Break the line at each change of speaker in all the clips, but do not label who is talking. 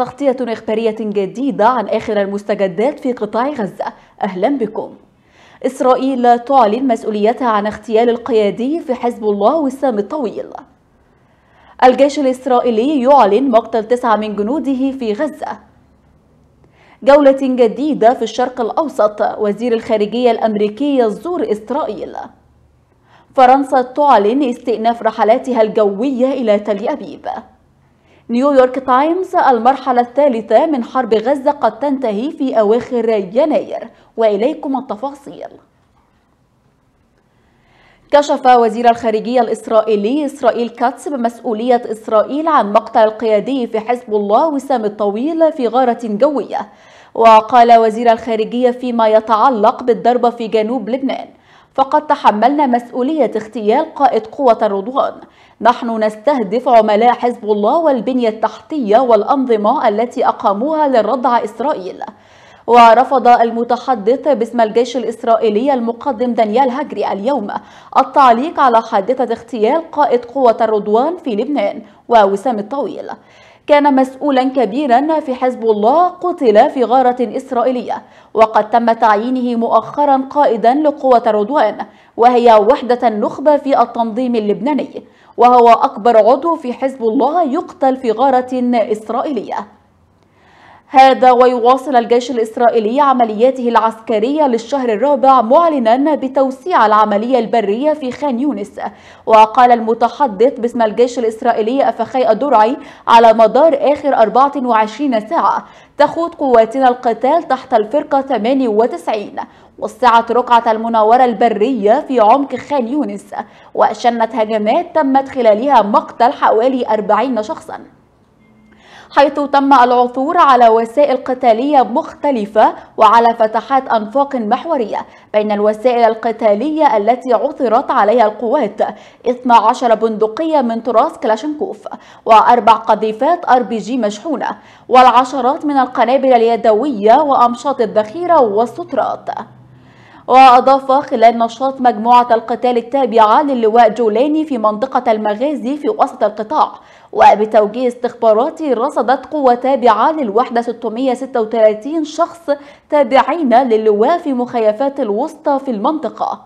تغطية إخبارية جديدة عن آخر المستجدات في قطاع غزة أهلا بكم إسرائيل تعلن مسؤوليتها عن اغتيال القيادي في حزب الله وسام الطويل الجيش الإسرائيلي يعلن مقتل تسعة من جنوده في غزة جولة جديدة في الشرق الأوسط وزير الخارجية الأمريكي يزور إسرائيل فرنسا تعلن استئناف رحلاتها الجوية إلى تل أبيب نيويورك تايمز المرحلة الثالثة من حرب غزة قد تنتهي في أواخر يناير وإليكم التفاصيل كشف وزير الخارجية الإسرائيلي إسرائيل كاتس بمسؤولية إسرائيل عن مقتل القيادي في حزب الله وسام الطويل في غارة جوية وقال وزير الخارجية فيما يتعلق بالضربة في جنوب لبنان فقد تحملنا مسؤولية اغتيال قائد قوة الرضوان نحن نستهدف عملاء حزب الله والبنية التحتية والأنظمة التي أقاموها للردع إسرائيل ورفض المتحدث باسم الجيش الإسرائيلي المقدم دانيال هجري اليوم التعليق على حادثة اغتيال قائد قوة الرضوان في لبنان ووسام الطويل كان مسؤولا كبيرا في حزب الله قتل في غارة إسرائيلية وقد تم تعيينه مؤخرا قائدا لقوة رضوان وهي وحدة النخبة في التنظيم اللبناني وهو أكبر عضو في حزب الله يقتل في غارة إسرائيلية هذا ويواصل الجيش الإسرائيلي عملياته العسكرية للشهر الرابع معلنا بتوسيع العملية البرية في خان يونس وقال المتحدث باسم الجيش الإسرائيلي أفخي الدرعي على مدار آخر 24 ساعة تخوض قواتنا القتال تحت الفرقة 98 وسعت رقعة المناورة البرية في عمق خان يونس وشنت هجمات تمت خلالها مقتل حوالي 40 شخصاً حيث تم العثور على وسائل قتالية مختلفة وعلى فتحات أنفاق محورية بين الوسائل القتالية التي عثرت عليها القوات 12 بندقية من طراز كلاشنكوف وأربع قذيفات أر بي جي مشحونة والعشرات من القنابل اليدوية وأمشاط الذخيرة والسترات وأضاف خلال نشاط مجموعة القتال التابعة للواء جولاني في منطقة المغازي في وسط القطاع وبتوجيه استخباراتي رصدت قوة تابعة للوحدة 636 شخص تابعين للواء في مخيفات الوسطى في المنطقة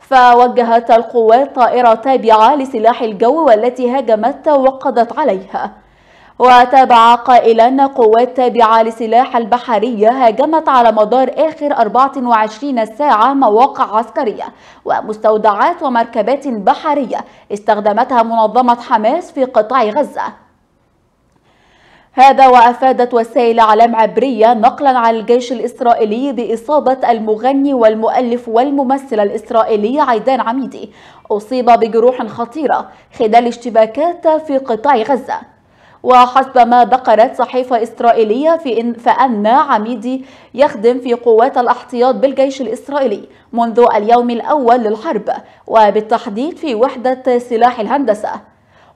فوجهت القوات طائرة تابعة لسلاح الجو والتي هاجمت وقضت عليها وتابع قائلا قوات تابعة لسلاح البحرية هاجمت على مدار آخر 24 ساعة مواقع عسكرية ومستودعات ومركبات بحرية استخدمتها منظمة حماس في قطاع غزة هذا وأفادت وسائل أعلام عبرية نقلا عن الجيش الإسرائيلي بإصابة المغني والمؤلف والممثل الإسرائيلي عيدان عميدي أصيب بجروح خطيرة خلال اشتباكات في قطاع غزة وحسب ما ذكرت صحيفة إسرائيلية في إن فأن عميدي يخدم في قوات الاحتياط بالجيش الإسرائيلي منذ اليوم الأول للحرب وبالتحديد في وحدة سلاح الهندسة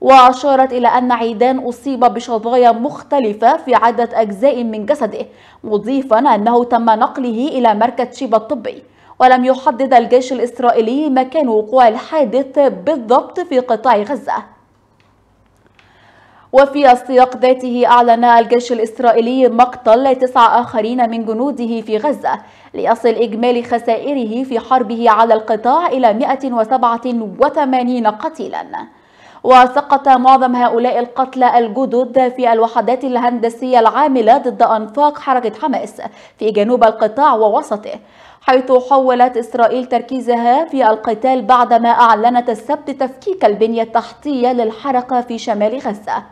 وأشارت إلى أن عيدان أصيب بشظايا مختلفة في عدة أجزاء من جسده مضيفا أنه تم نقله إلى مركز شيبا الطبي ولم يحدد الجيش الإسرائيلي مكان وقوع الحادث بالضبط في قطاع غزة وفي السياق ذاته أعلن الجيش الإسرائيلي مقتل تسعة آخرين من جنوده في غزة ليصل إجمالي خسائره في حربه على القطاع إلى 187 قتيلاً وسقط معظم هؤلاء القتلى الجدد في الوحدات الهندسية العاملة ضد أنفاق حركة حماس في جنوب القطاع ووسطه حيث حولت إسرائيل تركيزها في القتال بعدما أعلنت السبت تفكيك البنية التحتية للحركة في شمال غزة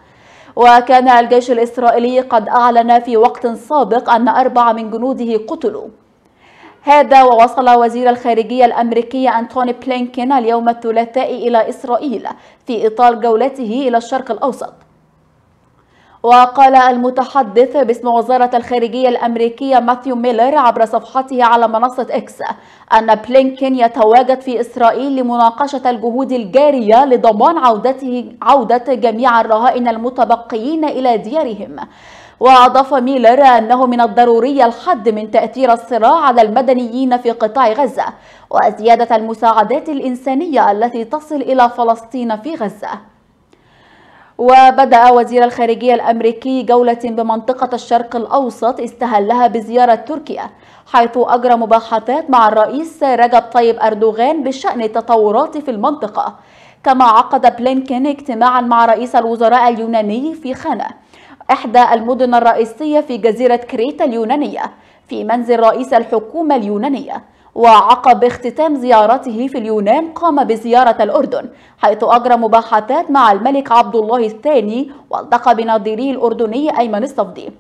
وكان الجيش الإسرائيلي قد أعلن في وقت سابق أن أربعة من جنوده قتلوا هذا ووصل وزير الخارجية الأمريكي أنتوني بلينكين اليوم الثلاثاء إلى إسرائيل في إطار جولته إلى الشرق الأوسط وقال المتحدث باسم وزارة الخارجية الأمريكية ماثيو ميلر عبر صفحته على منصة إكس أن بلينكين يتواجد في إسرائيل لمناقشة الجهود الجارية لضمان عودته عودة جميع الرهائن المتبقيين إلى ديارهم وأضاف ميلر أنه من الضروري الحد من تأثير الصراع على المدنيين في قطاع غزة وزيادة المساعدات الإنسانية التي تصل إلى فلسطين في غزة وبدأ وزير الخارجية الأمريكي جولة بمنطقة الشرق الأوسط استهلها بزيارة تركيا حيث أجرى مباحثات مع الرئيس رجب طيب أردوغان بشأن التطورات في المنطقة كما عقد بلينكين اجتماعا مع رئيس الوزراء اليوناني في خانة إحدى المدن الرئيسية في جزيرة كريتا اليونانية في منزل رئيس الحكومة اليونانية وعقب اختتام زيارته في اليونان قام بزيارة الأردن حيث أجرى مباحثات مع الملك عبد الله الثاني والتقى بنظيره الأردني أيمن الصفدي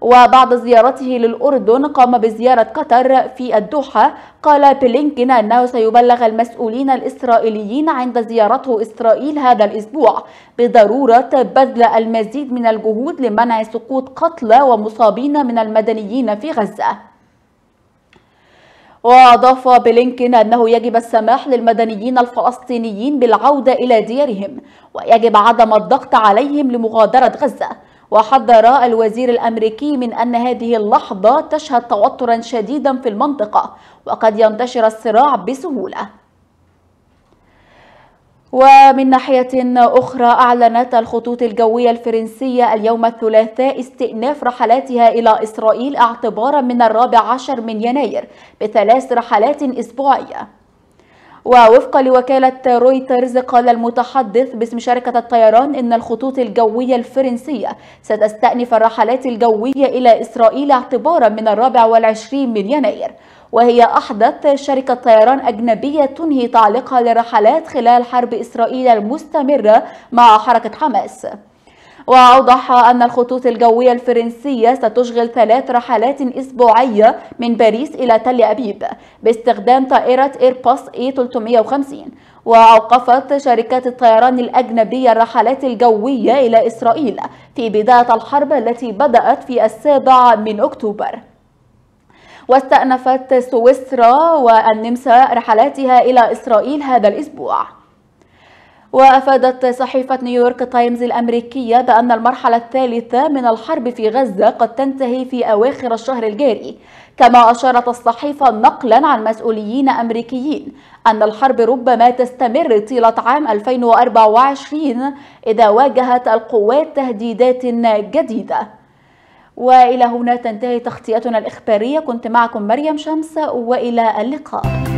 وبعد زيارته للأردن قام بزيارة قطر في الدوحة قال بلينكين أنه سيبلغ المسؤولين الإسرائيليين عند زيارته إسرائيل هذا الأسبوع بضرورة بذل المزيد من الجهود لمنع سقوط قتلى ومصابين من المدنيين في غزة وأضاف بلينكن أنه يجب السماح للمدنيين الفلسطينيين بالعودة إلى ديارهم ويجب عدم الضغط عليهم لمغادرة غزة وحذر الوزير الأمريكي من أن هذه اللحظة تشهد توترا شديدا في المنطقة وقد ينتشر الصراع بسهولة ومن ناحية أخرى أعلنت الخطوط الجوية الفرنسية اليوم الثلاثاء استئناف رحلاتها إلى إسرائيل اعتبارا من الرابع عشر من يناير بثلاث رحلات أسبوعية ووفقا لوكالة رويترز قال المتحدث باسم شركة الطيران إن الخطوط الجوية الفرنسية ستستأنف الرحلات الجوية إلى إسرائيل اعتبارا من الرابع والعشرين من يناير وهي أحدث شركة طيران أجنبية تنهي تعليقها للرحلات خلال حرب إسرائيل المستمرة مع حركة حماس وأوضح أن الخطوط الجوية الفرنسية ستشغل ثلاث رحلات أسبوعية من باريس إلى تل أبيب باستخدام طائرة إيرباص A350 وأوقفت شركات الطيران الأجنبية الرحلات الجوية إلى إسرائيل في بداية الحرب التي بدأت في السابع من أكتوبر واستأنفت سويسرا والنمسا رحلاتها إلى إسرائيل هذا الأسبوع وأفادت صحيفة نيويورك تايمز الأمريكية بأن المرحلة الثالثة من الحرب في غزة قد تنتهي في أواخر الشهر الجاري كما أشارت الصحيفة نقلا عن مسؤوليين أمريكيين أن الحرب ربما تستمر طيلة عام 2024 إذا واجهت القوات تهديدات جديدة وإلى هنا تنتهي تغطيتنا الإخبارية كنت معكم مريم شمس وإلى اللقاء